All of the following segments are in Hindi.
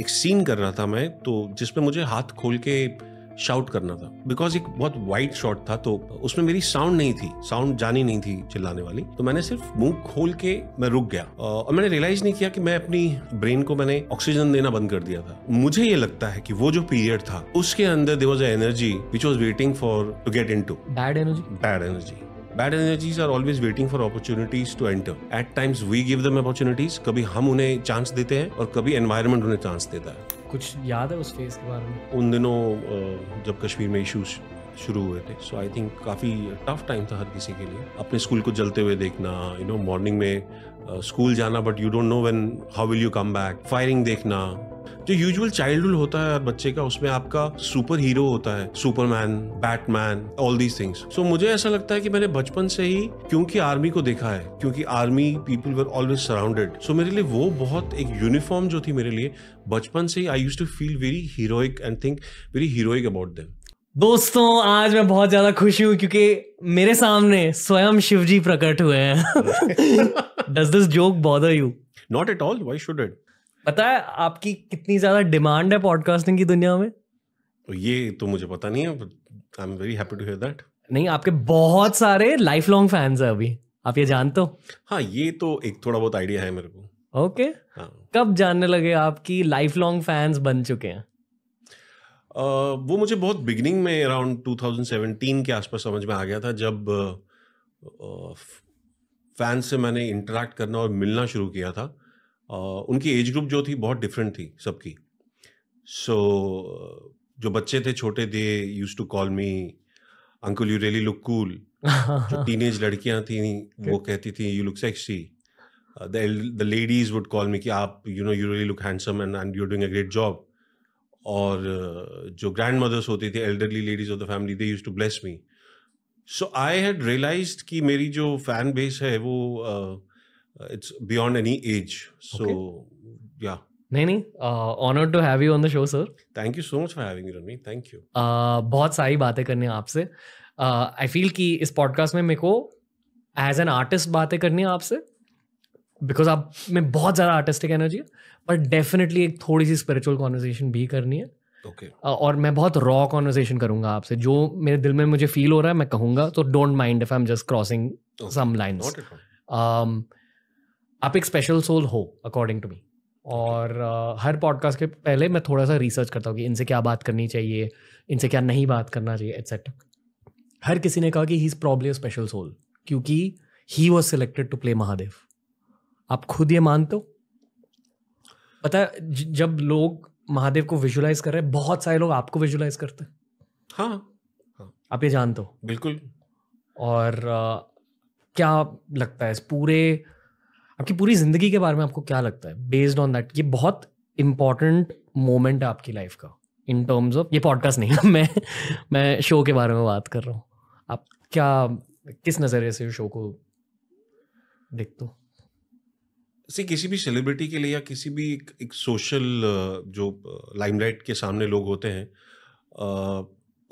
एक सीन कर रहा था मैं तो जिसमें मुझे हाथ खोल के शाउट करना था बिकॉज एक बहुत वाइड शॉट था तो उसमें मेरी साउंड नहीं थी साउंड जानी नहीं थी चिल्लाने वाली तो मैंने सिर्फ मुंह खोल के मैं रुक गया और मैंने रियलाइज नहीं किया कि मैं अपनी ब्रेन को मैंने ऑक्सीजन देना बंद कर दिया था मुझे ये लगता है कि वो जो पीरियड था उसके अंदर there was energy which was waiting for to get into bad energy bad energy bad energies are always waiting for opportunities to enter at times we give them opportunities कभी हम उन्हें चांस देते हैं और कभी एनवायरमेंट उन्हें चांस देता है कुछ याद है उस फेज के बारे में उन दिनों जब कश्मीर में इशूज शुरू हुए थे सो आई थिंक काफ़ी टफ टाइम था हर किसी के लिए अपने स्कूल को जलते हुए देखना यू नो मॉर्निंग में स्कूल जाना but you don't know when how will you come back firing देखना जो यूजुअल चाइल्डहुड होता है बच्चे का उसमें आपका सुपर हीरो होता है Superman Batman all these things so मुझे ऐसा लगता है कि मैंने बचपन से ही क्योंकि आर्मी को देखा है क्योंकि army people were always surrounded so मेरे लिए वो बहुत एक यूनिफॉर्म जो थी मेरे लिए बचपन से ही I use to feel very heroic and think very heroic about them दोस्तों आज मैं बहुत ज्यादा खुश हूँ क्योंकि मेरे सामने स्वयं शिवजी प्रकट हुए हैं does this joke bother you not at all why should it पता है आपकी कितनी ज्यादा डिमांड है पॉडकास्टिंग की दुनिया में तो ये तो मुझे पता नहीं है I am very happy to hear that नहीं आपके बहुत सारे लाइफ लॉन्ग फैंस हैं अभी आप ये जानते हो हाँ ये तो एक थोड़ा बहुत आइडिया है मेरे को ओके okay. हाँ. कब जानने लगे आपकी लाइफ लॉन्ग फैंस बन चुके हैं uh, वो मुझे बहुत बिगनिंग में अराउंड 2017 के आसपास समझ में आ गया था जब uh, फैंस से मैंने इंटरेक्ट करना और मिलना शुरू किया था उनकी एज ग्रुप जो थी बहुत डिफरेंट थी सबकी सो so, जो बच्चे थे छोटे थे use to call me uncle you really look cool जो एज लड़कियाँ थी वो कहती थी you look sexy the ladies would call me कि आप you know you really look handsome and and you doing a great job और uh, जो ग्रैंड मदर्स होती थी elderly ladies of the family they use to bless me so I had realize कि मेरी जो फैन बेस है वो uh, it's beyond any age so yeah नहीं नहीं honour to have you on the show sir thank you so much for having रनवी थैंक यू बहुत सारी बातें करनी है आपसे आई uh, फील कि इस पॉडकास्ट में मेरे को एज एन आर्टिस्ट बातें करनी है आपसे बिकॉज आप में बहुत ज़्यादा आर्टिस्टिक एनर्जी है पर डेफिनेटली एक थोड़ी सी स्पिरिचुअल कॉन्वर्जेशन भी करनी है ओके okay. Uh, और मैं बहुत रॉ कॉन्वर्जेशन करूंगा आपसे जो मेरे दिल में मुझे फील हो रहा है मैं कहूँगा तो don't mind if I am just crossing some lines आप एक स्पेशल सोल हो अकॉर्डिंग टू मी और uh, हर पॉडकास्ट के पहले मैं थोड़ा सा रिसर्च करता हूँ कि इनसे क्या बात करनी चाहिए इनसे क्या नहीं बात करना चाहिए एक्सेट्रा हर किसी ने कहा कि he is probably a special soul क्योंकि he was selected to play Mahadev आप खुद ये मानते हो पता है जब लोग महादेव को विजुलाइज कर रहे हैं बहुत सारे लोग आपको विजुलाइज करते हैं हाँ, हाँ आप ये जानते हो बिल्कुल और uh, क्या लगता है इस पूरे आपकी पूरी जिंदगी के बारे में आपको क्या लगता है बेस्ड ऑन दैट ये बहुत इंपॉर्टेंट मोमेंट है आपकी लाइफ का इन टर्म्स ऑफ ये पॉडकास्ट नहीं मैं मैं शो के बारे में बात कर रहा हूँ आप क्या किस नज़रिए से शो को देखते हो सी किसी भी सेलिब्रिटी के लिए या किसी भी एक, एक सोशल uh, जो लाइमलाइट uh, के सामने लोग होते हैं आ, uh,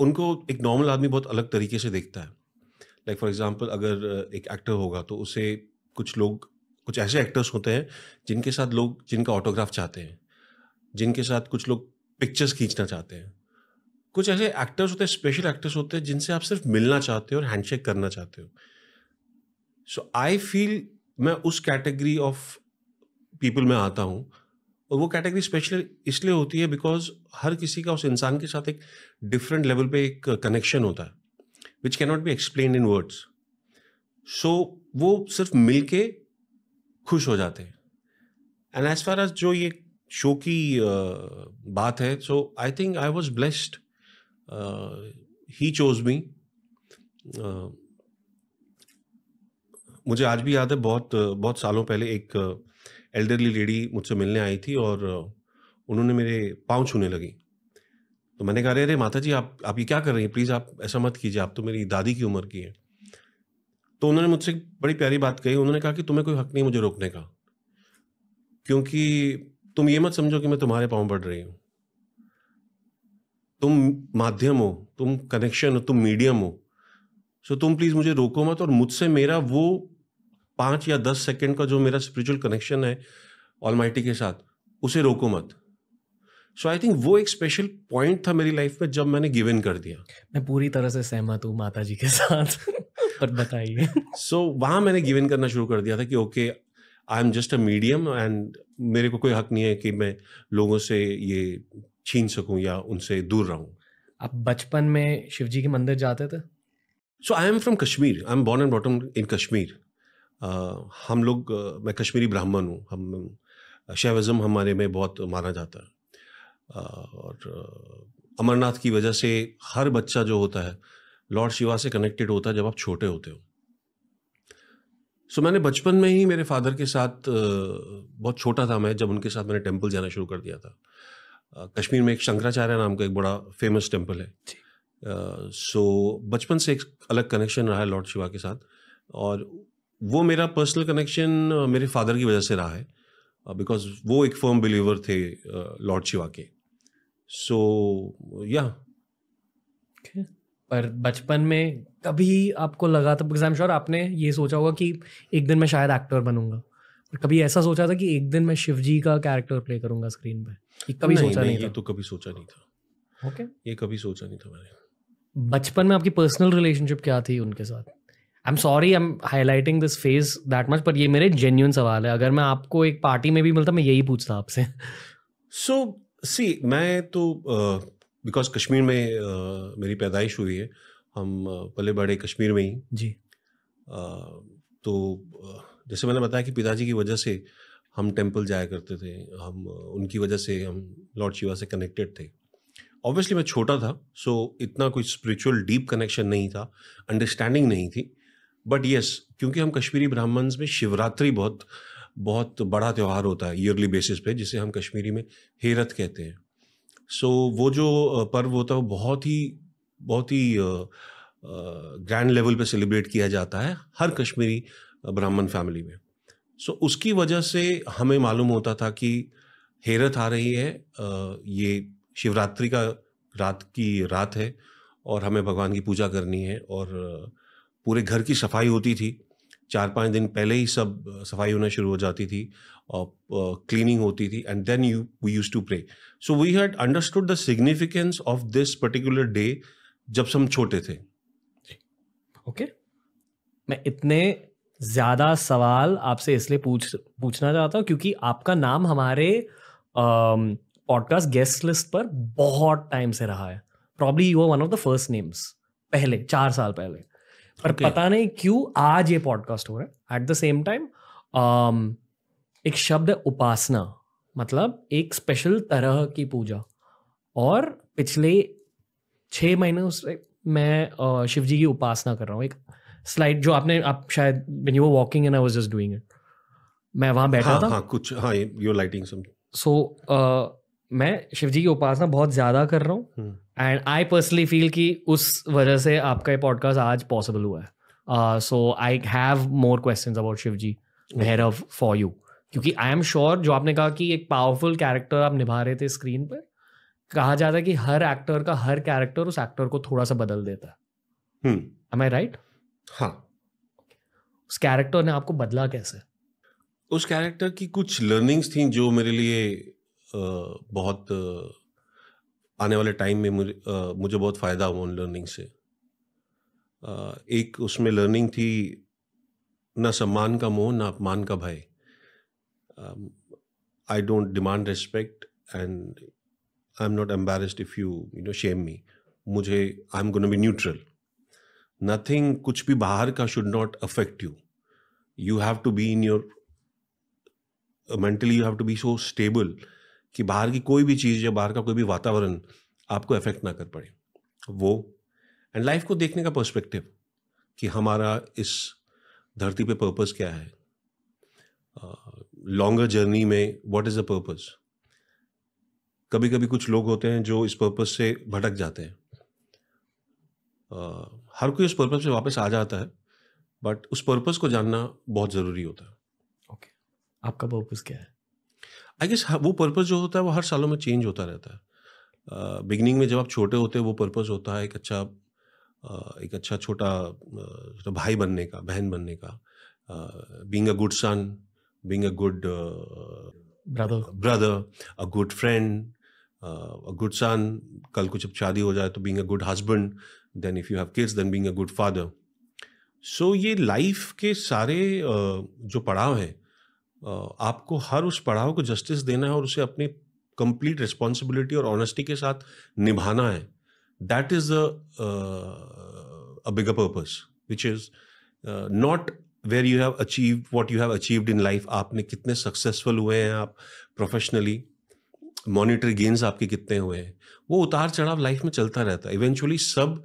उनको एक नॉर्मल आदमी बहुत अलग तरीके से देखता है लाइक फॉर एग्जांपल अगर एक एक्टर होगा तो उसे कुछ लोग कुछ ऐसे एक्टर्स होते हैं जिनके साथ लोग जिनका ऑटोग्राफ चाहते हैं जिनके साथ कुछ लोग पिक्चर्स खींचना चाहते हैं कुछ ऐसे एक्टर्स होते हैं स्पेशल एक्टर्स होते हैं जिनसे आप सिर्फ मिलना चाहते हो और हैंडशेक करना चाहते हो सो आई फील मैं उस कैटेगरी ऑफ पीपल में आता हूँ और वो कैटेगरी स्पेशल इसलिए होती है बिकॉज हर किसी का उस इंसान के साथ एक डिफरेंट लेवल पे एक कनेक्शन होता है which cannot be explain in words so वो सिर्फ मिल के खुश हो जाते हैं एंड एज फार एज जो ये शो की uh, बात है so I think I was blessed he chose me मुझे आज भी याद है बहुत बहुत सालों पहले एक एल्डरली लेडी मुझसे मिलने आई थी और उन्होंने मेरे पाँव छूने लगी तो मैंने कहा अरे अरे माता जी आप आप ये क्या कर रही हैं प्लीज़ आप ऐसा मत कीजिए आप तो मेरी दादी की उम्र की हैं तो उन्होंने मुझसे बड़ी प्यारी बात कही उन्होंने कहा कि तुम्हें कोई हक नहीं मुझे रोकने का क्योंकि तुम ये मत समझो कि मैं तुम्हारे पाँव बढ़ रही हूँ तुम माध्यम हो तुम कनेक्शन हो तुम मीडियम हो सो तुम प्लीज़ मुझे रोको मत और मुझसे मेरा वो पाँच या दस सेकेंड का जो मेरा स्पिरिचुअल कनेक्शन है ऑल के साथ उसे रोको मत सो आई थिंक वो एक स्पेशल पॉइंट था मेरी लाइफ में जब मैंने गिव इन कर दिया मैं पूरी तरह से सहमत हूँ माता जी के साथ पर बताइए सो so, वहाँ मैंने गिव इन करना शुरू कर दिया था कि okay I am just a medium and मेरे को कोई हक नहीं है कि मैं लोगों से ये छीन सकूं या उनसे दूर रहूं आप बचपन में शिव जी के मंदिर जाते थे so I am from Kashmir I am born and bottom in Kashmir हम लोग uh, मैं कश्मीरी ब्राह्मण हूँ हम शहवज़म हमारे में बहुत माना जाता है uh, और uh, अमरनाथ की वजह से हर बच्चा जो होता है लॉर्ड शिवा से कनेक्टेड होता है जब आप छोटे होते हो सो so, मैंने बचपन में ही मेरे फादर के साथ बहुत छोटा था मैं जब उनके साथ मैंने टेम्पल जाना शुरू कर दिया था कश्मीर में एक शंकराचार्य नाम का एक बड़ा फेमस टेम्पल है सो uh, so, बचपन से एक अलग कनेक्शन रहा है लॉर्ड शिवा के साथ और वो मेरा पर्सनल कनेक्शन मेरे फादर की वजह से रहा है बिकॉज uh, वो एक फर्म बिलीवर थे लॉर्ड uh, शिवा के सो so, या yeah. okay. पर बचपन में कभी आपको लगा था एग्जाम श्योर आपने ये सोचा होगा कि एक दिन मैं शायद एक्टर बनूंगा कभी ऐसा सोचा था कि एक दिन मैं शिवजी का कैरेक्टर प्ले करूंगा स्क्रीन पर कभी नहीं, सोचा नहीं, नहीं ये तो कभी सोचा नहीं था ओके okay. ये कभी सोचा नहीं था मैंने बचपन में आपकी पर्सनल रिलेशनशिप क्या थी उनके साथ I am sorry I am highlighting this phase that much पर ये मेरे जेन्यून सवाल है अगर मैं आपको एक पार्टी में भी मिलता मैं यही पूछता आपसे सो so, सी मैं तो uh, बिकॉज कश्मीर में आ, मेरी पैदाइश हुई है हम पले बड़े कश्मीर में ही जी आ, तो जैसे मैंने बताया कि पिताजी की वजह से हम टेम्पल जाया करते थे हम उनकी वजह से हम लॉर्ड शिवा से कनेक्टेड थे ऑब्वियसली मैं छोटा था सो इतना कोई स्पिरिचुअल डीप कनेक्शन नहीं था अंडरस्टैंडिंग नहीं थी बट येस क्योंकि हम कश्मीरी ब्राह्मण्स में शिवरात्रि बहुत बहुत बड़ा त्यौहार होता है ईयरली बेसिस पे जिसे हम कश्मीरी में हेरथ कहते हैं सो so, वो जो पर्व होता है वो बहुत ही बहुत ही ग्रैंड लेवल पे सेलिब्रेट किया जाता है हर कश्मीरी ब्राह्मण फैमिली में सो so, उसकी वजह से हमें मालूम होता था कि हेरत आ रही है ये शिवरात्रि का रात की रात है और हमें भगवान की पूजा करनी है और पूरे घर की सफाई होती थी चार पाँच दिन पहले ही सब सफाई होना शुरू हो जाती थी और क्लीनिंग होती थी and then you we use to pray so we had understood the significance of this particular day जब से हम छोटे थे ओके okay. मैं इतने ज़्यादा सवाल आपसे इसलिए पूछ पूछना चाहता हूँ क्योंकि आपका नाम हमारे पॉडकास्ट गेस्ट लिस्ट पर बहुत टाइम से रहा है probably you are one of the first names पहले चार साल पहले पर okay. पता नहीं क्यों आज ये पॉडकास्ट हो रहा है एट द सेम टाइम एक शब्द है उपासना मतलब एक स्पेशल तरह की पूजा और पिछले छः महीने से मैं शिव जी की उपासना कर रहा हूँ एक स्लाइड जो आपने आप शायद when you were walking and I was just doing it मैं वहां बैठा हाँ, था हाँ, कुछ हाँ you lighting so so, uh, मैं शिव जी की उपासना बहुत ज्यादा कर रहा हूँ एंड आई पर्सनली फील कि उस वजह से आपका ये पॉडकास्ट आज पॉसिबल हुआ है so I have more question about Shiv ji of for you क्योंकि आई एम श्योर जो आपने कहा कि एक पावरफुल कैरेक्टर आप निभा रहे थे स्क्रीन पर कहा जाता है कि हर एक्टर का हर कैरेक्टर उस एक्टर को थोड़ा सा बदल देता है आई हम्म। राइट हाँ उस कैरेक्टर ने आपको बदला कैसे उस कैरेक्टर की कुछ लर्निंग्स थी जो मेरे लिए बहुत आने वाले टाइम में मुझे मुझे बहुत फ़ायदा हुआ उन लर्निंग से एक उसमें लर्निंग थी ना सम्मान का मोह ना अपमान का भय I don't demand respect and I am not embarrassed if you you know shame me मुझे I am gonna be neutral nothing कुछ भी बाहर का should not affect you you have to be in your mentally you have to be so stable कि बाहर की कोई भी चीज़ या बाहर का कोई भी वातावरण आपको अफेक्ट ना कर पड़े वो एंड लाइफ को देखने का पर्सपेक्टिव कि हमारा इस धरती पे पर्पस क्या है लॉन्गर uh, जर्नी में व्हाट इज़ द पर्पस कभी कभी कुछ लोग होते हैं जो इस पर्पस से भटक जाते हैं uh, हर कोई उस पर्पस से वापस आ जाता है बट उस पर्पस को जानना बहुत ज़रूरी होता है ओके okay. आपका पर्पस क्या है आई गेस वो पर्पज़ जो होता है वो हर सालों में चेंज होता रहता है बिगनिंग में जब आप छोटे होते हैं वो पर्पज़ होता है एक अच्छा एक अच्छा छोटा तो भाई बनने का बहन बनने का being a good son being a good brother a good friend a good son कल कुछ अब शादी हो जाए तो being a good husband then if you have kids then being a good father सो ये लाइफ के सारे uh, जो पड़ाव हैं आपको हर उस पड़ाव को जस्टिस देना है और उसे अपनी कंप्लीट रिस्पॉन्सिबिलिटी और ऑनेस्टी के साथ निभाना है that is a bigger which is not where you have achieve what you have achieved in life आपने कितने सक्सेसफुल हुए हैं आप प्रोफेशनली मॉनिटरी गेंस आपके कितने हुए हैं वो उतार चढ़ाव लाइफ में चलता रहता है इवेंचुअली सब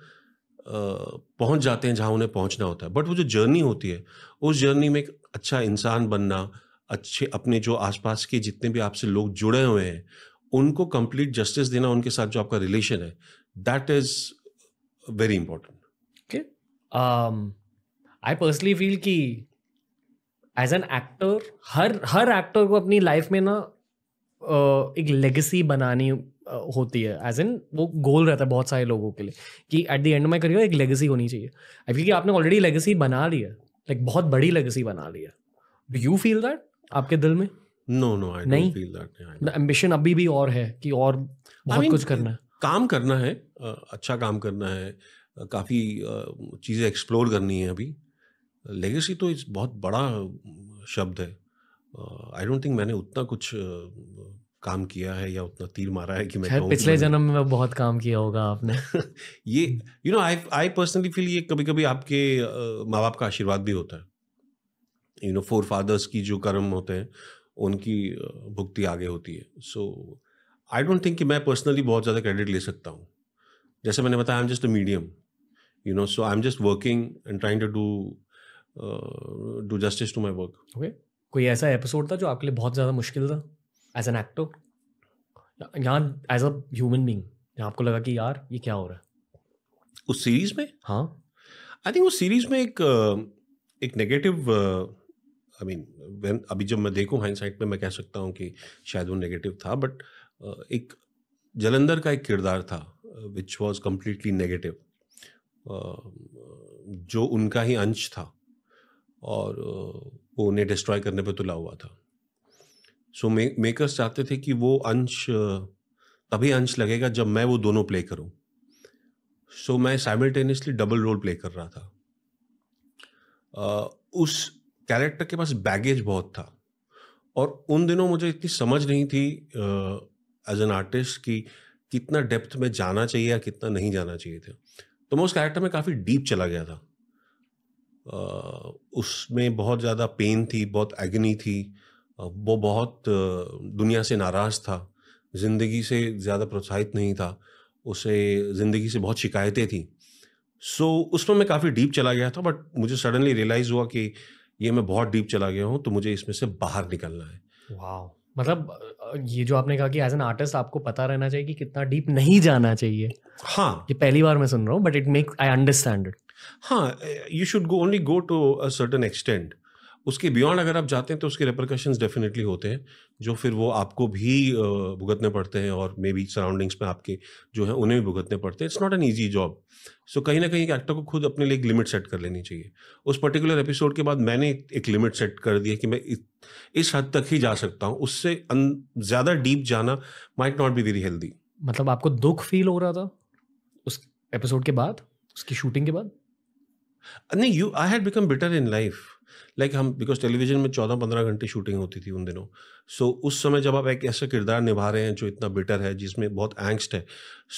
पहुंच जाते हैं जहां उन्हें पहुंचना होता है बट वो जो जर्नी होती है उस जर्नी में एक अच्छा इंसान बनना अच्छे अपने जो आसपास के जितने भी आपसे लोग जुड़े हुए हैं उनको कंप्लीट जस्टिस देना उनके साथ जो आपका रिलेशन है that is very important okay I personally feel कि एज एन एक्टर हर हर एक्टर को अपनी लाइफ में ना एक लेगेसी बनानी होती है एज एन वो गोल रहता है बहुत सारे लोगों के लिए कि at the end my career एक लेगेसी होनी चाहिए आई आपने ऑलरेडी लेगेसी बना ली है लाइक बहुत बड़ी लेगेसी बना ली है डू यू फील दैट आपके दिल में नो नो आई नहीं फील दैट एम्बिशन अभी भी और है कि और बहुत I mean, कुछ करना है काम करना है अच्छा काम करना है काफ़ी चीज़ें एक्सप्लोर करनी है अभी लेगेसी तो इस बहुत बड़ा शब्द है आई डोंट थिंक मैंने उतना कुछ काम किया है या उतना तीर मारा है कि मैं पिछले जन्म में बहुत काम किया होगा आपने ये you know I I personally feel ये कभी कभी आपके माँ बाप का आशीर्वाद भी होता है यू नो फोर फादर्स की जो कर्म होते हैं उनकी भुक्ति आगे होती है सो आई डोंट थिंक कि मैं पर्सनली बहुत ज़्यादा क्रेडिट ले सकता हूँ जैसे मैंने बताया I am just a medium you know so I am just working and trying to do do justice to my work okay कोई ऐसा एपिसोड था जो आपके लिए बहुत ज़्यादा मुश्किल था एज एन एक्टर यहाँ एज अ ह्यूमन बींग जहाँ आपको लगा कि यार ये क्या हो रहा है उस सीरीज में हाँ आई थिंक उस सीरीज में एक एक नेगेटिव uh, आई मीन अभी जब मैं देखूँ हाइंडसाइट में मैं कह सकता हूँ कि शायद वो नेगेटिव था बट एक जलंधर का एक किरदार था विच वॉज कम्प्लीटली नेगेटिव जो उनका ही अंश था और वो उन्हें डिस्ट्रॉय करने पे तुला तो हुआ था सो मे मेकर्स चाहते थे कि वो अंश तभी अंश लगेगा जब मैं वो दोनों प्ले करूं सो so, मैं साइमल्टेनियसली डबल रोल प्ले कर रहा था uh, उस कैरेक्टर के पास बैगेज बहुत था और उन दिनों मुझे इतनी समझ नहीं थी एज एन आर्टिस्ट की कितना डेप्थ में जाना चाहिए या कितना नहीं जाना चाहिए था तो मैं उस कैरेक्टर में काफ़ी डीप चला गया था uh, उसमें बहुत ज़्यादा पेन थी बहुत एग्नी थी वो बहुत दुनिया से नाराज़ था ज़िंदगी से ज़्यादा प्रोत्साहित नहीं था उसे ज़िंदगी से बहुत शिकायतें थी सो so, उसमें मैं काफ़ी डीप चला गया था बट मुझे सडनली रियलाइज़ हुआ कि uh, ये मैं बहुत डीप चला गया हूँ तो मुझे इसमें से बाहर निकलना है वाह मतलब ये जो आपने कहा कि एज एन आर्टिस्ट आपको पता रहना चाहिए कि कितना डीप नहीं जाना चाहिए हाँ ये पहली बार मैं सुन रहा हूँ but it make I understand it हाँ you should go only go to a certain उसके बियॉन्ड अगर आप जाते हैं तो उसके रेपरकशंस डेफिनेटली होते हैं जो फिर वो आपको भी भुगतने पड़ते हैं और मे बी सराउंडिंग्स में आपके जो है उन्हें भी भुगतने पड़ते हैं it's not an easy job so कहीं ना कहीं एक एक्टर को खुद अपने लिए एक लिमिट सेट कर लेनी चाहिए उस पर्टिकुलर एपिसोड के बाद मैंने एक लिमिट सेट कर दिया कि मैं इस हद तक ही जा सकता हूँ उससे ज़्यादा डीप जाना might not be very healthy मतलब आपको दुख फील हो रहा था उस एपिसोड के बाद उसकी शूटिंग के बाद नहीं you I had become better in life like like हम बिकॉज टेलीविजन में चौदह पंद्रह घंटे शूटिंग होती थी उन दिनों सो so, उस समय जब आप एक ऐसा किरदार निभा रहे हैं जो इतना बेटर है जिसमें बहुत एंगस्ट है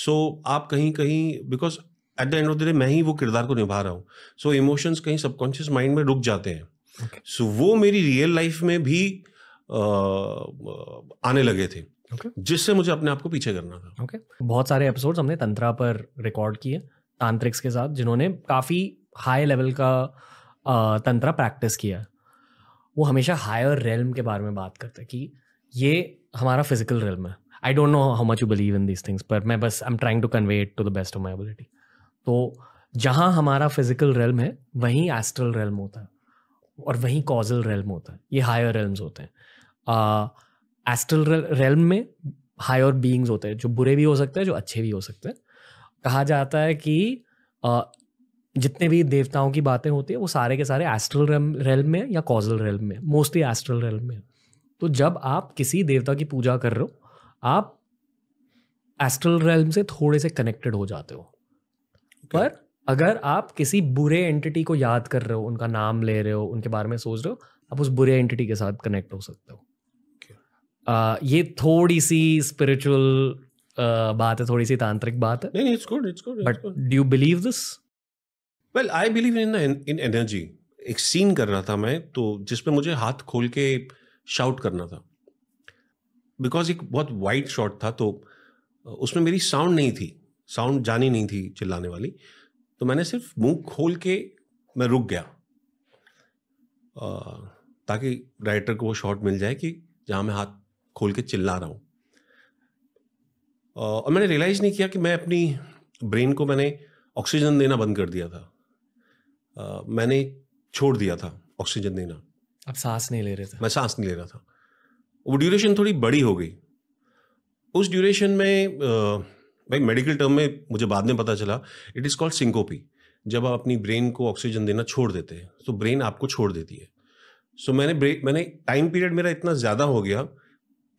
सो so, आप कहीं कहीं because at the end of the day मैं ही वो किरदार को निभा रहा हूँ सो इमोशंस कहीं सबकॉन्शियस माइंड में रुक जाते हैं सो okay. so, वो मेरी रियल लाइफ में भी आ, आने लगे थे okay. जिससे मुझे अपने आप को पीछे करना था okay. बहुत सारे एपिसोड्स हमने तंत्रा पर रिकॉर्ड किए तांत्रिक्स के साथ जिन्होंने काफ़ी हाई लेवल का तंत्रा प्रैक्टिस किया वो हमेशा हायर रेलम के बारे में बात करता है कि ये हमारा फिजिकल रेलम है I don't know how much you believe in these things पर मैं बस I am trying to convey it to the best of my ability तो जहाँ हमारा फिजिकल रेलम है वहीं एस्ट्रल रेलम होता है और वहीं कॉजल रेलम होता है ये हायर रेलम्स होते हैं एस्ट्रल रेलम में हायर बींग्स होते हैं जो बुरे भी हो सकते हैं जो अच्छे भी हो सकते हैं कहा जाता है कि जितने भी देवताओं की बातें होती है वो सारे के सारे एस्ट्रल रेल्म में या कॉजल रेल्म में मोस्टली एस्ट्रल रेल्म में तो जब आप किसी देवता की पूजा कर रहे हो आप एस्ट्रल रेल्म से थोड़े से कनेक्टेड हो जाते हो okay. पर अगर आप किसी बुरे एंटिटी को याद कर रहे हो उनका नाम ले रहे हो उनके बारे में सोच रहे हो आप उस बुरे एंटिटी के साथ कनेक्ट हो सकते हो okay. आ, ये थोड़ी सी स्पिरिचुअल बात है थोड़ी सी तांत्रिक बात है but do believe this well I believe in in energy एक सीन कर रहा था मैं तो जिसमें मुझे हाथ खोल के शाउट करना था बिकॉज एक बहुत वाइड शॉट था तो उसमें मेरी साउंड नहीं थी साउंड जानी नहीं थी चिल्लाने वाली तो मैंने सिर्फ मुंह खोल के मैं रुक गया ताकि राइटर को वो शॉट मिल जाए कि जहाँ मैं हाथ खोल के चिल्ला रहा हूँ और मैंने रियलाइज़ नहीं किया कि मैं अपनी ब्रेन को मैंने ऑक्सीजन देना बंद कर दिया था मैंने छोड़ दिया था ऑक्सीजन देना अब सांस नहीं ले रहे थे मैं सांस नहीं ले रहा था वो ड्यूरेशन थोड़ी बड़ी हो गई उस ड्यूरेशन में आ, भाई मेडिकल टर्म में मुझे बाद में पता चला इट इज़ कॉल्ड सिंकोपी जब आप अपनी ब्रेन को ऑक्सीजन देना छोड़ देते हैं तो ब्रेन आपको छोड़ देती है सो so, मैंने ब्रेक मैंने टाइम पीरियड मेरा इतना ज़्यादा हो गया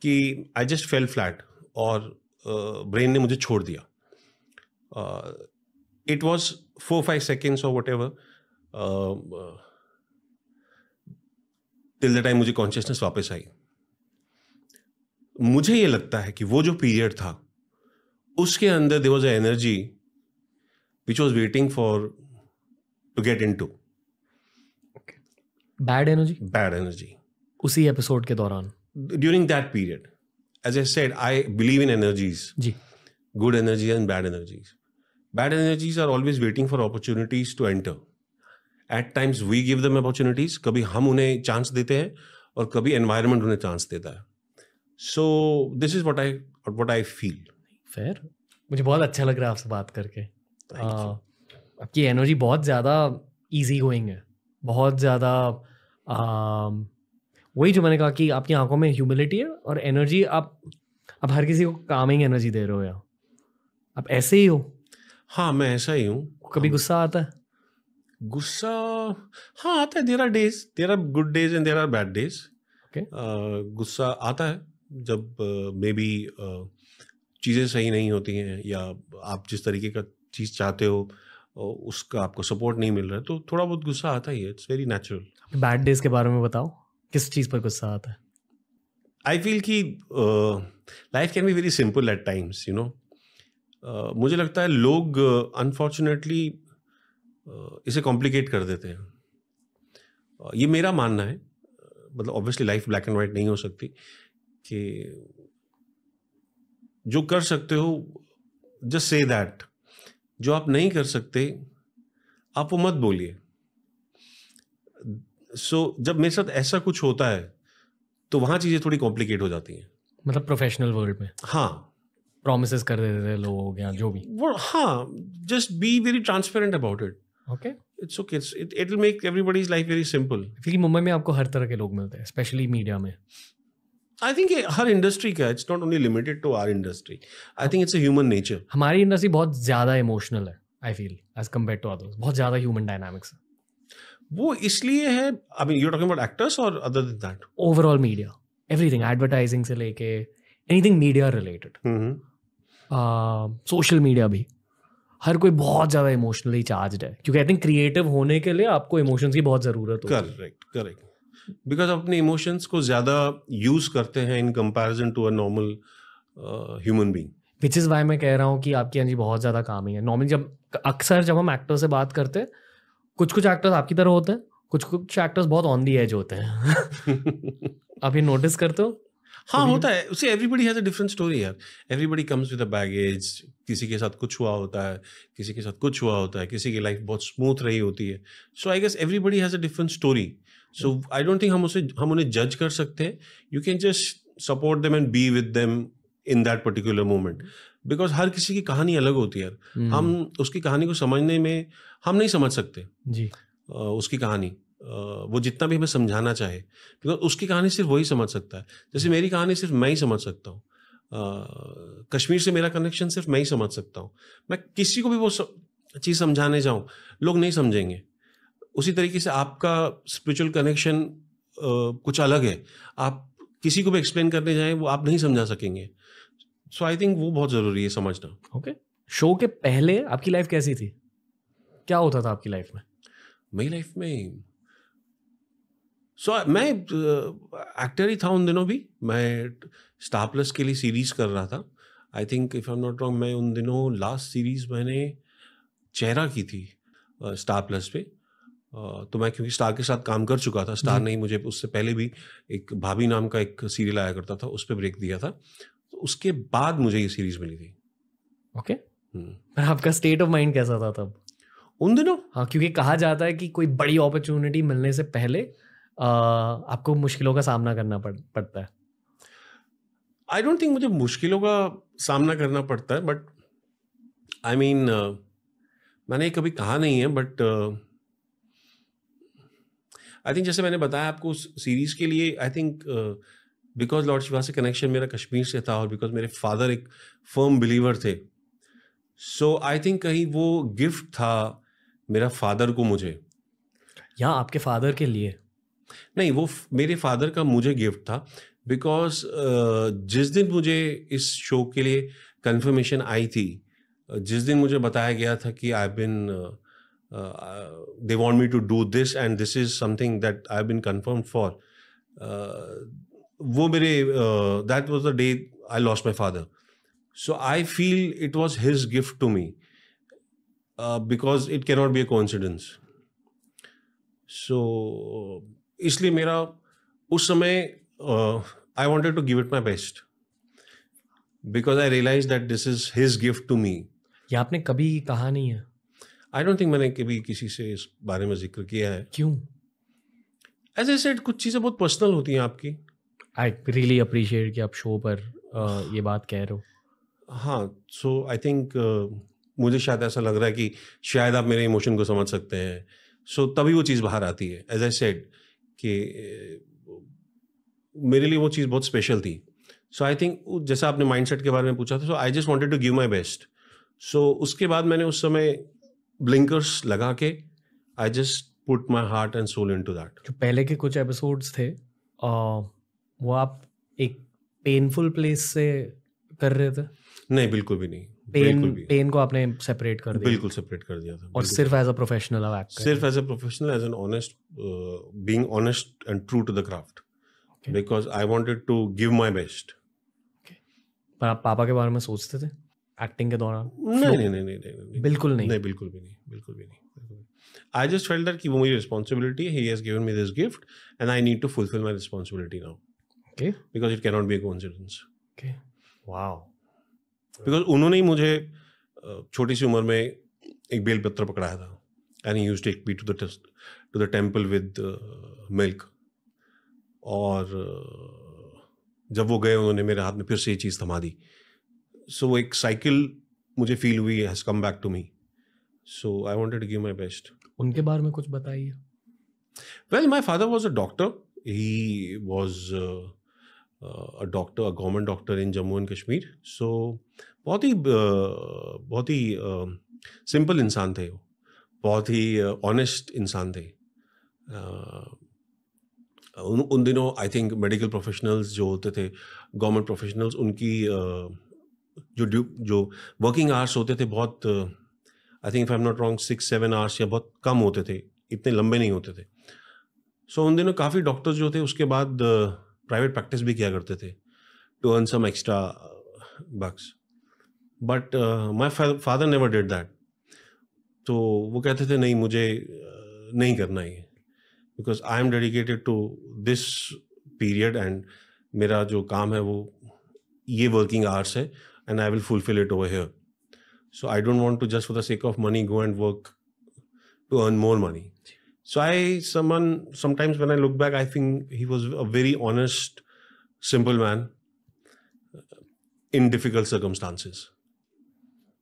कि आई जस्ट फेल फ्लैट और ब्रेन uh, ने मुझे छोड़ दिया it was four five seconds और whatever till the time मुझे कॉन्शियसनेस वापस आई मुझे ये लगता है कि वो जो पीरियड था उसके अंदर there was a energy which was waiting for to get into bad energy bad energy उसी एपिसोड के दौरान during that period as I said I believe in energies जी good energy and bad energies bad energies are always waiting for opportunities to enter at times we give them opportunities कभी हम उन्हें चांस देते हैं और कभी एनवायरमेंट उन्हें चांस देता है so this is what I what I feel fair मुझे बहुत अच्छा लग रहा है आपसे बात करके आपकी एनर्जी बहुत ज़्यादा ईजी गोइंग है बहुत ज़्यादा वही जो मैंने कहा कि आपकी आंखों में ह्यूमिलिटी है और एनर्जी आप आप हर किसी को कामिंग एनर्जी दे रहे हो यार आप ऐसे ही हो हाँ मैं ऐसा ही हूँ कभी गुस्सा आता है गुस्सा हाँ आता है there are days there are good days and there are bad days गुस्सा आता है जब मे बी चीज़ें सही नहीं होती हैं या आप जिस तरीके का चीज़ चाहते हो उसका आपको सपोर्ट नहीं मिल रहा है तो थोड़ा बहुत गुस्सा आता ही है it's very natural bad days के बारे में बताओ किस चीज़ पर गुस्सा आता है आई फील कि life can be very simple at times you know मुझे लगता है लोग अनफॉर्चुनेटली uh, इसे कॉम्प्लिकेट कर देते हैं ये मेरा मानना है मतलब obviously life black and white नहीं हो सकती कि जो कर सकते हो जस्ट से दैट जो आप नहीं कर सकते आप वो मत बोलिए सो so, जब मेरे साथ ऐसा कुछ होता है तो वहां चीज़ें थोड़ी कॉम्प्लिकेट हो जाती हैं मतलब प्रोफेशनल वर्ल्ड में हाँ प्रोमिस कर देते थे लोगों के यहाँ जो भी वो हाँ just be very transparent about it okay it's okay it will make everybody's life very simple क्योंकि मुंबई में आपको हर तरह के लोग मिलते हैं स्पेशली मीडिया में आई थिंक हर इंडस्ट्री का it's not only limited to our industry I think it's a human nature हमारी इंडस्ट्री बहुत ज़्यादा इमोशनल है I feel as compare to others बहुत ज़्यादा ह्यूमन डायनामिक्स है वो इसलिए है I mean you talking about actors और other than that overall media everything advertising से लेके anything media related social media भी हर कोई बहुत ज़्यादा इमोशनली चार्ज है क्योंकि आई थिंक क्रिएटिव होने के लिए आपको इमोशंस की बहुत ज़रूरत है करेक्ट करेक्ट बिकॉज अपने इमोशंस को ज़्यादा यूज़ करते हैं in comparison to a normal human being which is why मैं कह रहा हूँ कि आपकी एनर्जी बहुत ज़्यादा काम ही है नॉर्मली जब अक्सर जब हम एक्टर से बात करते कुछ कुछ एक्टर्स आपकी तरह होते हैं कुछ कुछ एक्टर्स बहुत ऑन दी एज होते हैं आप ये नोटिस करते हो हाँ तो होता है उसे everybody has a different story यार everybody comes with a baggage किसी के साथ कुछ हुआ होता है किसी के साथ कुछ हुआ होता है किसी की लाइफ बहुत स्मूथ रही होती है so I guess everybody has a different story so I don't think हम उसे हम उन्हें जज कर सकते हैं you can just support them and be with them in that particular moment because हर किसी की कहानी अलग होती है हम्म। हम उसकी कहानी को समझने में हम नहीं समझ सकते जी उसकी कहानी वो जितना भी हमें समझाना चाहे बिकॉज उसकी कहानी सिर्फ वही समझ सकता है जैसे मेरी कहानी सिर्फ मैं ही समझ सकता हूँ कश्मीर से मेरा कनेक्शन सिर्फ मैं ही समझ सकता हूँ मैं किसी को भी वो चीज़ समझाने जाऊँ लोग नहीं समझेंगे उसी तरीके से आपका स्पिरिचुअल कनेक्शन कुछ अलग है आप किसी को भी एक्सप्लेन करने जाएं वो आप नहीं समझा सकेंगे सो आई थिंक वो बहुत ज़रूरी है समझना ओके okay. शो के पहले आपकी लाइफ कैसी थी क्या होता था आपकी लाइफ में मेरी लाइफ में सो मैं एक्टर uh, ही था उन दिनों भी मैं स्टार प्लस के लिए सीरीज़ कर रहा था I think if I am not wrong मैं उन दिनों लास्ट सीरीज़ मैंने चेहरा की थी स्टार uh, प्लस पे uh, तो मैं क्योंकि स्टार के साथ काम कर चुका था स्टार नहीं मुझे उससे पहले भी एक भाभी नाम का एक सीरियल आया करता था उस पर ब्रेक दिया था तो उसके बाद मुझे ये सीरीज मिली थी ओके okay. हम्म। आपका स्टेट ऑफ माइंड कैसा था तब उन दिनों हाँ क्योंकि कहा जाता है कि कोई बड़ी अपॉर्चुनिटी मिलने से पहले आपको मुश्किलों का सामना करना पड़, पड़ता है आई डोंट थिंक मुझे मुश्किलों का सामना करना पड़ता है बट आई मीन मैंने कभी कहा नहीं है बट आई थिंक जैसे मैंने बताया आपको उस सीरीज़ के लिए I think because lord Shiva से कनेक्शन मेरा कश्मीर से था और बिकॉज मेरे फादर एक फर्म बिलीवर थे सो आई थिंक कहीं वो गिफ्ट था मेरा फादर को मुझे या आपके फादर के लिए नहीं वो मेरे फादर का मुझे गिफ्ट था बिकॉज जिस दिन मुझे इस शो के लिए कन्फर्मेशन आई थी जिस दिन मुझे बताया गया था कि I been they want me to do this and this is something that I been confirm for वो मेरे that was the day I lost my father so I feel it was his gift to me because it cannot be a confidence so इसलिए मेरा उस समय I wanted to give it my best because I realise that this is his gift to me ये आपने कभी कहा नहीं है आई डोंट थिंक मैंने कभी किसी से इस बारे में जिक्र किया है क्यों एज ए सेट कुछ चीज़ें बहुत पर्सनल होती हैं आपकी आई रियली अप्रिशिएट कि आप शो पर uh, ये बात कह रहे हो हाँ सो आई थिंक मुझे शायद ऐसा लग रहा है कि शायद आप मेरे इमोशन को समझ सकते हैं सो so, तभी वो चीज़ बाहर आती है एज ए सेट कि मेरे लिए वो चीज़ बहुत स्पेशल थी सो आई थिंक जैसा आपने माइंडसेट के बारे में पूछा था so I just wanted to give my best so उसके बाद मैंने उस समय ब्लिंकर्स लगा के I just put my heart and soul into that जो पहले के कुछ एपिसोड्स थे आ, वो आप एक पेनफुल प्लेस से कर रहे थे नहीं बिल्कुल भी नहीं पेन पेन को आपने सेपरेट कर दिया बिल्कुल सेपरेट कर दिया था और सिर्फ एज अ प्रोफेशनल अब एक्ट सिर्फ as a professional as an honest being honest and true to the craft because I wanted to give my best पर आप पापा के बारे में सोचते थे एक्टिंग के दौरान नहीं नहीं नहीं नहीं बिल्कुल नहीं नहीं बिल्कुल भी नहीं बिल्कुल भी नहीं आई जस्ट फेल्ट दैट कि वो मेरी रिस्पॉन्सिबिलिटी है he has given me this gift and I need to fulfil my responsibility now okay because it can not be a coincidence okay wow because उन्होंने ही मुझे छोटी सी उम्र में एक बेल पत्र पकड़ाया था and use take be to do to the temple with milk और जब वो गए उन्होंने मेरे हाथ में फिर से ये चीज़ थमा दी सो so, एक साइकिल मुझे फील हुई has come back to me so I wanted give my best उनके बारे में कुछ बताइए well my father was a doctor he was a doctor a government doctor in Jammu and Kashmir so बहुत ही बहुत ही सिंपल इंसान थे वो बहुत ही ऑनेस्ट इंसान थे उन उन दिनों आई थिंक मेडिकल प्रोफेशनल्स जो होते थे गवर्नमेंट प्रोफेशनल्स उनकी जो ड्यू जो वर्किंग आवर्स होते थे बहुत I think I am not wrong six seven hours या बहुत कम होते थे इतने लंबे नहीं होते थे सो so, उन दिनों काफ़ी डॉक्टर्स जो थे उसके बाद uh, प्राइवेट प्रैक्टिस भी किया करते थे to earn some extra bucks but my father never did that तो वो कहते थे नहीं मुझे uh, नहीं करना ये because I am dedicated to this period and मेरा जो काम है वो ये वर्किंग आवर्स है and I will fulfil it over here so I don't want to just for the sake of money go and work to earn more money So I someone sometimes when I look back, I think he was a very honest, simple man uh, in difficult circumstances.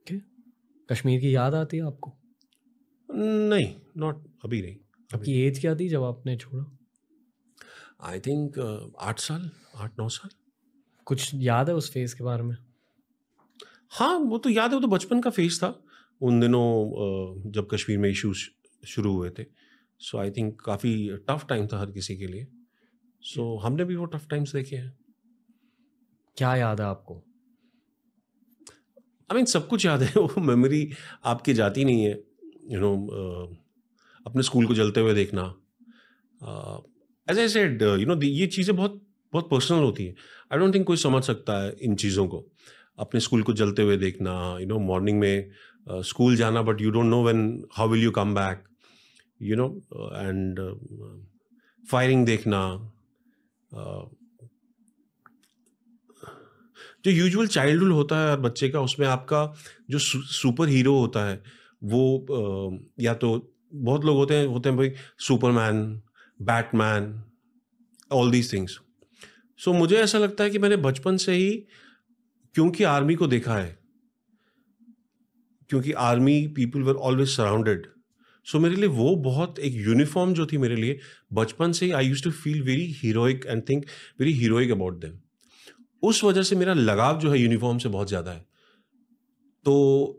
Okay. Kashmir की याद आती है आपको नहीं नॉट अभी नहीं आपकी एज क्या थी जब आपने छोड़ा आई थिंक आठ साल आठ नौ साल कुछ याद है उस फेज के बारे में हाँ वो तो याद है वो तो बचपन का फेज था उन दिनों uh, जब कश्मीर में इशूज शुरू हुए थे सो आई थिंक काफ़ी टफ टाइम था हर किसी के लिए सो so, हमने भी वो टफ टाइम्स देखे हैं क्या याद है आपको आई I मीन mean, सब कुछ याद है वो मेमोरी आपकी जाती नहीं है you you know know, uh, अपने स्कूल को जलते हुए देखना as I said you know ये चीज़ें बहुत बहुत पर्सनल होती है आई डोंट थिंक कोई समझ सकता है इन चीज़ों को अपने स्कूल को जलते हुए देखना यू नो मॉर्निंग में स्कूल uh, जाना but you don't know when how will you come back you know and firing देखना uh, जो यूजुअल चाइल्डहुड होता है बच्चे का उसमें आपका जो सुपर हीरो होता है वो uh, या तो बहुत लोग होते हैं होते हैं भाई Superman Batman all these things so मुझे ऐसा लगता है कि मैंने बचपन से ही क्योंकि आर्मी को देखा है क्योंकि army people were always surrounded so मेरे लिए वो बहुत एक यूनिफॉर्म जो थी मेरे लिए बचपन से I use to feel very heroic and think very heroic about them उस वजह से मेरा लगाव जो है यूनिफॉर्म से बहुत ज़्यादा है तो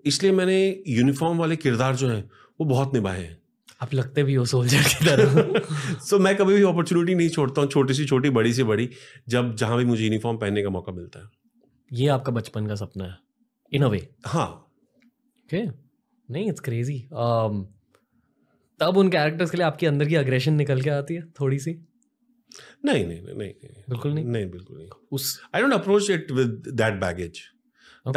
इसलिए मैंने यूनिफॉर्म वाले किरदार जो है वो बहुत निभाए हैं आप लगते भी हो सोल्जर की तरह सो मैं कभी भी अपॉर्चुनिटी नहीं छोड़ता हूँ छोटी सी छोटी बड़ी से बड़ी जब जहाँ भी मुझे यूनिफॉर्म पहनने का मौका मिलता है ये आपका बचपन का सपना है इन अ वे हाँ ओके okay. नहीं इट्स क्रेजी um, तब उन कैरेक्टर्स के लिए आपके अंदर की अग्रेशन निकल के आती है थोड़ी सी नहीं नहीं नहीं नहीं बिल्कुल नहीं नहीं बिल्कुल नहीं उस I don't approach it with that baggage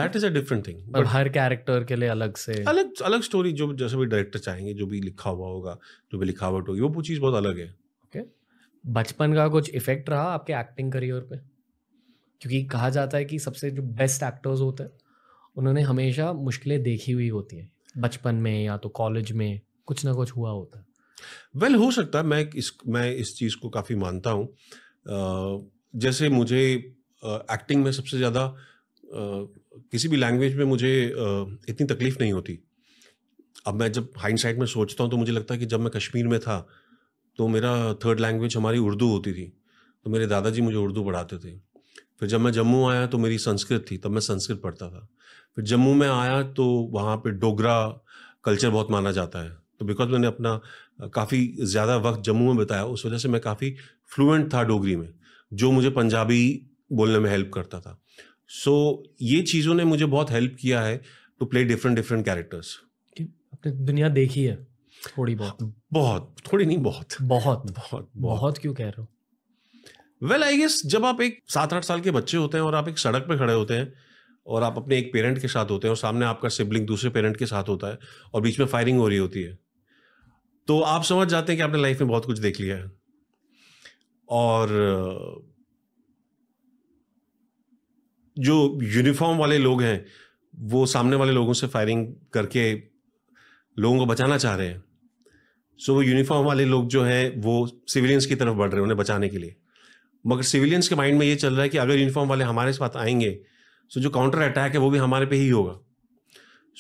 that is a different thing और हर कैरेक्टर के लिए अलग से अलग अलग स्टोरी जो जैसे भी डायरेक्टर चाहेंगे जो भी लिखा हुआ होगा जो भी लिखावट होगी वो चीज़ बहुत अलग है ओके बचपन का कुछ इफेक्ट रहा आपके एक्टिंग करियर पे क्योंकि कहा जाता है कि सबसे जो बेस्ट एक्टर्स होते हैं उन्होंने हमेशा मुश्किलें देखी हुई होती हैं बचपन में या तो कॉलेज में कुछ ना कुछ हुआ होता है वेल well, हो सकता है मैं इस मैं इस चीज़ को काफ़ी मानता हूँ जैसे मुझे एक्टिंग में सबसे ज़्यादा किसी भी लैंग्वेज में मुझे इतनी तकलीफ नहीं होती अब मैं जब हाइंड में सोचता हूँ तो मुझे लगता है कि जब मैं कश्मीर में था तो मेरा थर्ड लैंग्वेज हमारी उर्दू होती थी तो मेरे दादाजी मुझे उर्दू पढ़ाते थे फिर जब मैं जम्मू आया तो मेरी संस्कृत थी तब मैं संस्कृत पढ़ता था फिर जम्मू में आया तो वहाँ पे डोगरा कल्चर बहुत माना जाता है तो बिकॉज मैंने अपना काफ़ी ज़्यादा वक्त जम्मू में बिताया उस वजह से मैं काफ़ी फ्लुएंट था डोगरी में जो मुझे पंजाबी बोलने में हेल्प करता था सो so, ये चीज़ों ने मुझे बहुत हेल्प किया है to play different different characters आपने दुनिया देखी है थोड़ी बहुत हाँ, बहुत थोड़ी नहीं बहुत बहुत बहुत बहुत क्यों कह रहे हो वेल आई गेस जब आप एक सात आठ साल के बच्चे होते हैं और आप एक सड़क पर खड़े होते हैं और आप अपने एक पेरेंट के साथ होते हैं और सामने आपका सिबलिंग दूसरे पेरेंट के साथ होता है और बीच में फायरिंग हो रही होती है तो आप समझ जाते हैं कि आपने लाइफ में बहुत कुछ देख लिया है और जो यूनिफॉर्म वाले लोग हैं वो सामने वाले लोगों से फायरिंग करके लोगों को बचाना चाह रहे हैं सो वो यूनिफॉर्म वाले लोग जो हैं वो सिविलियंस की तरफ बढ़ रहे हैं उन्हें बचाने के लिए मगर सिविलियंस के माइंड में ये चल रहा है कि अगर यूनिफॉर्म वाले हमारे साथ आएंगे सो जो काउंटर अटैक है वो भी हमारे पे ही होगा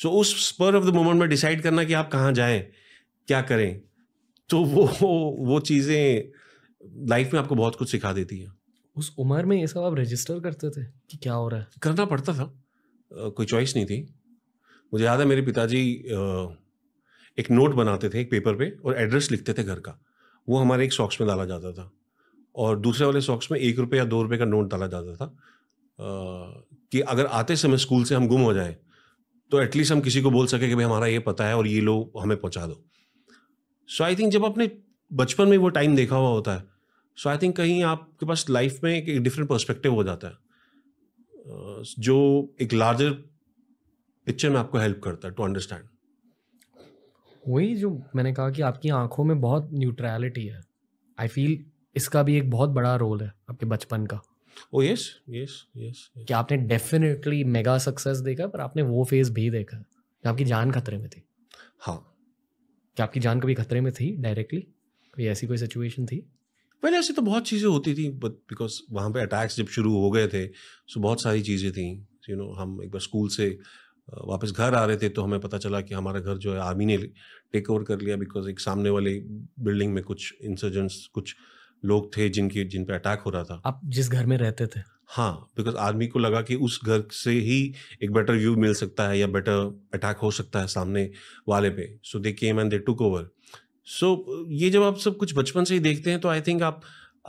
सो उस स्पर ऑफ द मोमेंट में डिसाइड करना कि आप कहाँ जाएं क्या करें तो वो वो चीज़ें लाइफ में आपको बहुत कुछ सिखा देती है उस उम्र में ये सब आप रजिस्टर करते थे कि क्या हो रहा है करना पड़ता था कोई चॉइस नहीं थी मुझे याद है मेरे पिताजी एक नोट बनाते थे एक पेपर पे और एड्रेस लिखते थे घर का वो हमारे एक सॉक्स में डाला जाता था और दूसरे वाले सॉक्स में एक रुपये या दो रुपये का नोट डाला जाता था कि अगर आते समय स्कूल से हम गुम हो जाएं तो एटलीस्ट हम किसी को बोल सके कि भाई हमारा ये पता है और ये लोग हमें पहुँचा दो सो आई थिंक जब आपने बचपन में वो टाइम देखा हुआ होता है सो आई थिंक कहीं आपके पास लाइफ में एक डिफरेंट पर्सपेक्टिव हो जाता है uh, जो एक लार्जर पिक्चर में आपको हेल्प करता है टू अंडरस्टैंड वही जो मैंने कहा कि आपकी आंखों में बहुत न्यूट्रैलिटी है आई फील इसका भी एक बहुत बड़ा रोल है आपके बचपन का ओ यस यस यस कि आपने डेफिनेटली मेगा सक्सेस देखा पर आपने वो फेज भी देखा आपकी जान खतरे में थी हाँ क्या आपकी जान कभी खतरे में थी डायरेक्टली कोई ऐसी कोई सिचुएशन थी पहले ऐसी तो बहुत चीज़ें होती थी बट बिकॉज वहाँ पे अटैक्स जब शुरू हो गए थे सो बहुत सारी चीज़ें थी यू नो हम एक बार स्कूल से वापस घर आ रहे थे तो हमें पता चला कि हमारा घर जो है आर्मी ने टेक ओवर कर लिया बिकॉज एक सामने वाले बिल्डिंग में कुछ इंसर्जेंट्स कुछ लोग थे जिनकी जिन पे अटैक हो रहा था आप जिस घर में रहते थे हाँ बिकॉज आदमी को लगा कि उस घर से ही एक बेटर व्यू मिल सकता है या बेटर अटैक हो सकता है सामने वाले पे सो दे came and they took over so ये जब आप सब कुछ बचपन से ही देखते हैं तो आई थिंक आप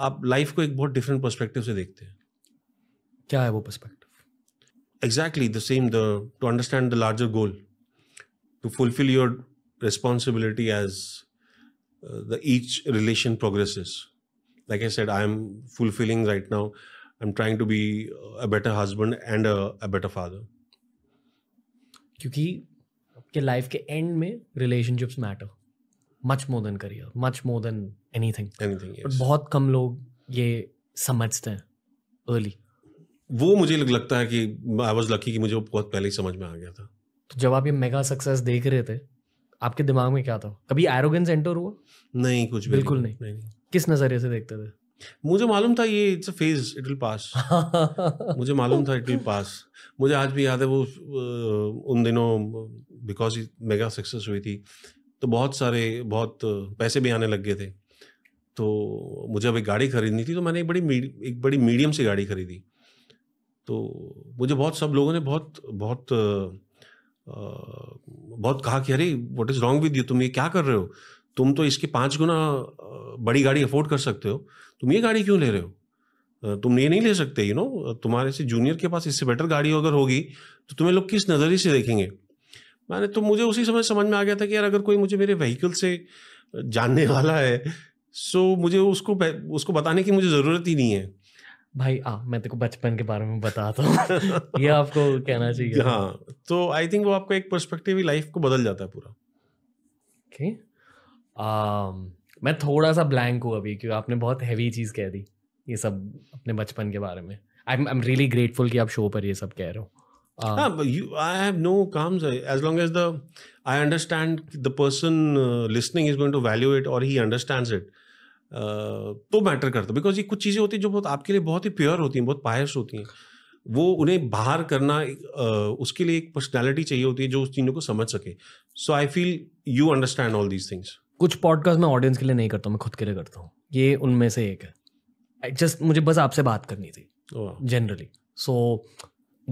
आप लाइफ को एक बहुत डिफरेंट पर्सपेक्टिव से देखते हैं क्या है वो perspective exactly the same the to understand the larger goal to fulfil your responsibility as the each relation progresses like like said I am fulfilling right now I am trying to be a better and and a better father क्योंकि आपके लाइफ के एंड में relationships matter much more than career much more than anything anything बहुत कम लोग ये समझते हैं अर्ली वो मुझे लगता है कि आई वॉज लकी कि मुझे वो बहुत पहले ही समझ में आ गया था तो जब आप ये मेगा सक्सेस देख रहे थे आपके दिमाग में क्या था कभी एरोगेंस एंटर हुआ नहीं कुछ बिल्कुल नहीं, नहीं, नहीं। किस नज़रिए से देखते थे मुझे मालूम था ये it's a phase it will pass मुझे मालूम था इट विल पास मुझे आज भी याद है वो उन दिनों बिकॉज मेगा सक्सेस हुई थी तो बहुत सारे बहुत पैसे भी आने लग गए थे तो मुझे अब एक गाड़ी खरीदनी थी तो मैंने एक बड़ी एक बड़ी मीडियम सी गाड़ी खरीदी तो मुझे बहुत सब लोगों ने बहुत बहुत बहुत कहा कि अरे what is wrong with you तुम ये क्या कर रहे हो तुम तो इसके पाँच गुना बड़ी गाड़ी अफोर्ड कर सकते हो तुम ये गाड़ी क्यों ले रहे हो तुम ये नहीं ले सकते यू नो तुम्हारे से जूनियर के पास इससे बेटर गाड़ी अगर होगी तो तुम्हें लोग किस नज़रिए से देखेंगे मैंने तो मुझे उसी समय समझ में आ गया था कि यार अगर कोई मुझे मेरे व्हीकल से जानने वाला है सो मुझे उसको उसको बताने की मुझे ज़रूरत ही नहीं है भाई आ मैं तेको बचपन के बारे में बताता हूँ ये आपको कहना चाहिए हाँ तो आई थिंक वो आपका एक पर्सपेक्टिव ही लाइफ को बदल जाता है पूरा ओके okay. um, मैं थोड़ा सा ब्लैंक हूँ अभी क्योंकि आपने बहुत हैवी चीज़ कह दी ये सब अपने बचपन के बारे में I am am really grateful कि आप शो पर ये सब कह रहे हो I have no qualms as long as the I understand the person listening is going to value it और ही अंडरस्टैंड इट तो मैटर करता बिकॉज ये कुछ चीज़ें होती हैं जो बहुत आपके लिए बहुत ही प्योर होती हैं बहुत पायस होती हैं वो उन्हें बाहर करना उसके लिए एक पर्सनैलिटी चाहिए होती है जो उस चीज़ों को समझ सके so I feel you understand all these things कुछ पॉडकास्ट मैं ऑडियंस के लिए नहीं करता मैं खुद के लिए करता हूँ ये उनमें से एक है जस्ट मुझे बस आपसे बात करनी थी जनरली oh, सो so,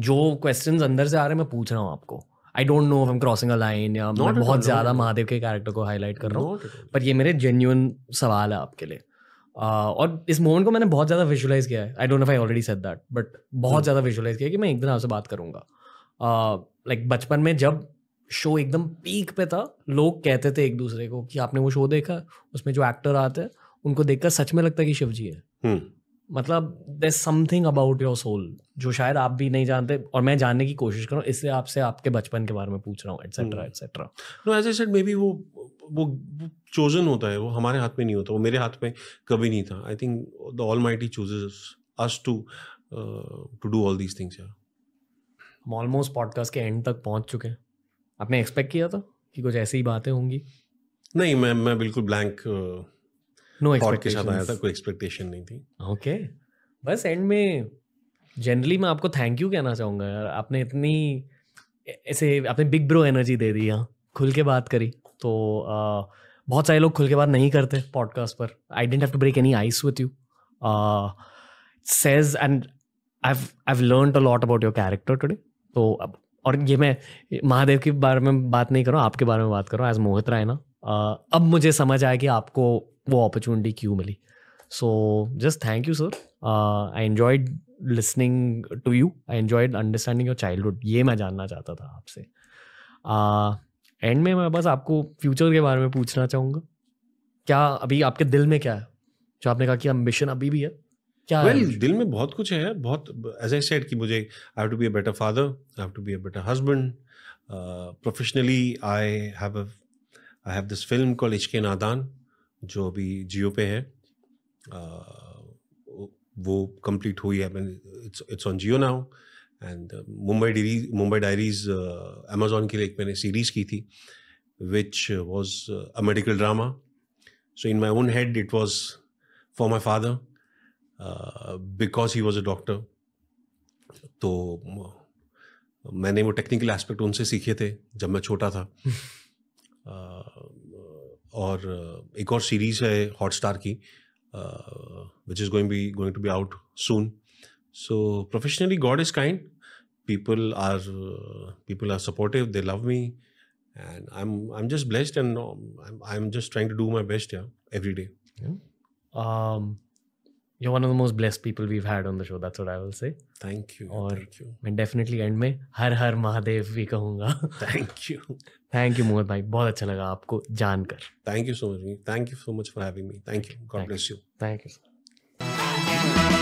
जो क्वेश्चन अंदर से आ रहे हैं मैं पूछ रहा हूँ आपको I don't know am crossing a line या मैं बहुत ज़्यादा महादेव के कैरेक्टर को हाईलाइट कर रहा हूँ पर ये मेरे जेन्यून सवाल है आपके लिए uh, और इस मोमेंट को मैंने बहुत ज़्यादा विजुलाइज किया है I don't know I already said that but बहुत hmm. ज़्यादा विजुलाइज किया कि मैं एक दिन आपसे बात करूँगा लाइक uh, like, बचपन में जब शो एकदम पीक पे था लोग कहते थे एक दूसरे को कि आपने वो शो देखा उसमें जो एक्टर आते हैं उनको देखकर सच में लगता है कि शिव जी है हम्म। मतलब there something about your soul जो शायद आप भी नहीं जानते और मैं जानने की कोशिश करूँ इसलिए आपसे आपके बचपन के बारे में पूछ रहा हूँ etcetera etcetera no as I said maybe वो वो चोजन होता है वो हमारे हाथ में नहीं होता वो मेरे हाथ में कभी नहीं था I think the almighty chooses us to to do all these things हम ऑलमोस्ट पॉडकास्ट के एंड तक पहुंच चुके हैं आपने एक्सपेक्ट किया था कि कुछ ऐसी ही बातें होंगी नहीं मैं मैं बिल्कुल ब्लैंक नो एक्सपेक्टेशन नहीं थी ओके okay. बस एंड में जनरली मैं आपको थैंक यू कहना चाहूँगा यार आपने इतनी ऐसे आपने बिग ब्रो एनर्जी दे दी यहाँ खुल के बात करी तो आ, uh, बहुत सारे लोग खुल के बात नहीं करते पॉडकास्ट पर I didn't have to break any ice with you says and I I learn a lot about your character today तो अब और ये मैं महादेव के बारे में बात नहीं करूँ आपके बारे में बात करूँ एज मोहित राय ना अब मुझे समझ आया कि आपको वो अपॉर्चुनिटी क्यों मिली so just thank you sir I enjoyed listening to you I enjoyed understanding your childhood ये मैं जानना चाहता था आपसे एंड uh, में मैं बस आपको फ्यूचर के बारे में पूछना चाहूँगा क्या अभी आपके दिल में क्या है जो आपने कहा कि अम्बिशन अभी भी है क्या well, दिल में बहुत कुछ है बहुत एज आई सेड कि मुझे I have to be a better father I have to be a better husband professionally I have I have this film call इच के नादान जो अभी जियो पे है uh, वो कंप्लीट हुई है it's on Jio now and Mumbai diary Mumbai diaries Amazon के लिए एक मैंने सीरीज़ की थी which was a medical drama so in my own head it was for my father because he was a doctor तो मैंने वो टेक्निकल एस्पेक्ट उनसे सीखे थे जब मैं छोटा था uh, और uh, एक और सीरीज है हॉट स्टार की which is going be going to be out soon so professionally God is kind people are people are supportive they love me and I am I am just blessed and I am just trying to do my best every day you're one of the most blessed people we've had on the show. That's what I will say. Thank you. और thank you. मैं definitely end में हर हर महादेव भी कहूँगा. Thank you. Thank you Mohan भाई बहुत अच्छा लगा आपको जानकर. Thank you so much. Thank you so much for having me. Thank you. God thank bless you. you. Thank you.